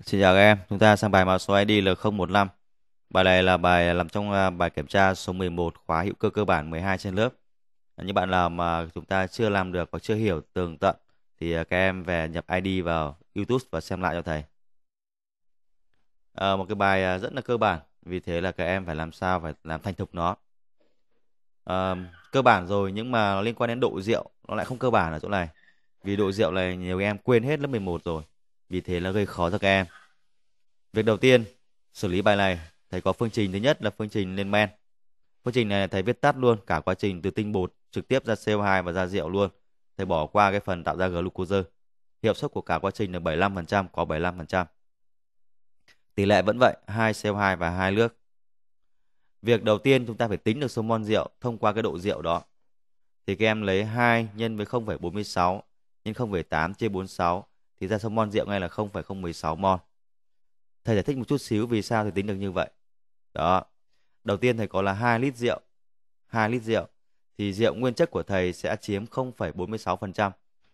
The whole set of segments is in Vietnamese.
Xin chào các em, chúng ta sang bài mã số ID L015. Bài này là bài làm trong à, bài kiểm tra số 11 khóa hữu cơ cơ bản 12 trên lớp. À, Những bạn nào mà chúng ta chưa làm được hoặc chưa hiểu tường tận thì à, các em về nhập ID vào YouTube và xem lại cho thầy. À, một cái bài rất là cơ bản, vì thế là các em phải làm sao phải làm thành thục nó. À, cơ bản rồi nhưng mà nó liên quan đến độ rượu, nó lại không cơ bản ở chỗ này. Vì độ rượu này nhiều em quên hết lớp 11 rồi vì thế là gây khó cho các em. Việc đầu tiên, xử lý bài này, thầy có phương trình thứ nhất là phương trình lên men. Phương trình này thầy viết tắt luôn cả quá trình từ tinh bột trực tiếp ra CO2 và ra rượu luôn. Thầy bỏ qua cái phần tạo ra glucose. Hiệu suất của cả quá trình là 75%, có 75%. Tỷ lệ vẫn vậy, 2 CO2 và 2 nước. Việc đầu tiên chúng ta phải tính được số mol rượu thông qua cái độ rượu đó. Thì các em lấy 2 nhân với 0,46 nhân 0,8 chia 46 thì ra số mol rượu ngay là 0,016 mol. Thầy giải thích một chút xíu vì sao thầy tính được như vậy. Đó. Đầu tiên thầy có là 2 lít rượu. 2 lít rượu thì rượu nguyên chất của thầy sẽ chiếm 0,46%,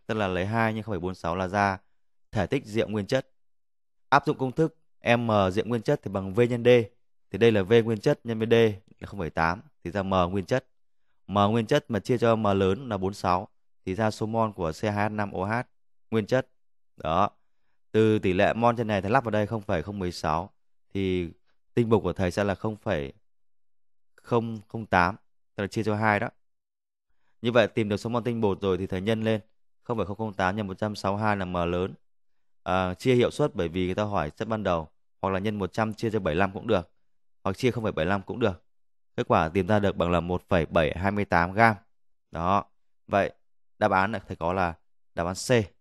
tức là lấy 2 nhân 0,46 là ra thể tích rượu nguyên chất. Áp dụng công thức M rượu nguyên chất thì bằng V nhân D. Thì đây là V nguyên chất nhân với D là 0,8 thì ra M nguyên chất. M nguyên chất mà chia cho M lớn là 46 thì ra số mol của c h 5 oh nguyên chất đó. Từ tỷ lệ mon trên này thầy lắp vào đây 0,016 thì tinh bột của thầy sẽ là 0,008, tức là chia cho 2 đó. Như vậy tìm được số mon tinh bột rồi thì thầy nhân lên 0,008 nhân 162 là m lớn. À, chia hiệu suất bởi vì người ta hỏi rất ban đầu hoặc là nhân 100 chia cho 75 cũng được hoặc chia 0,75 cũng được. Kết quả tìm ra được bằng là 1,728 gam. Đó. Vậy đáp án là thầy có là đáp án C.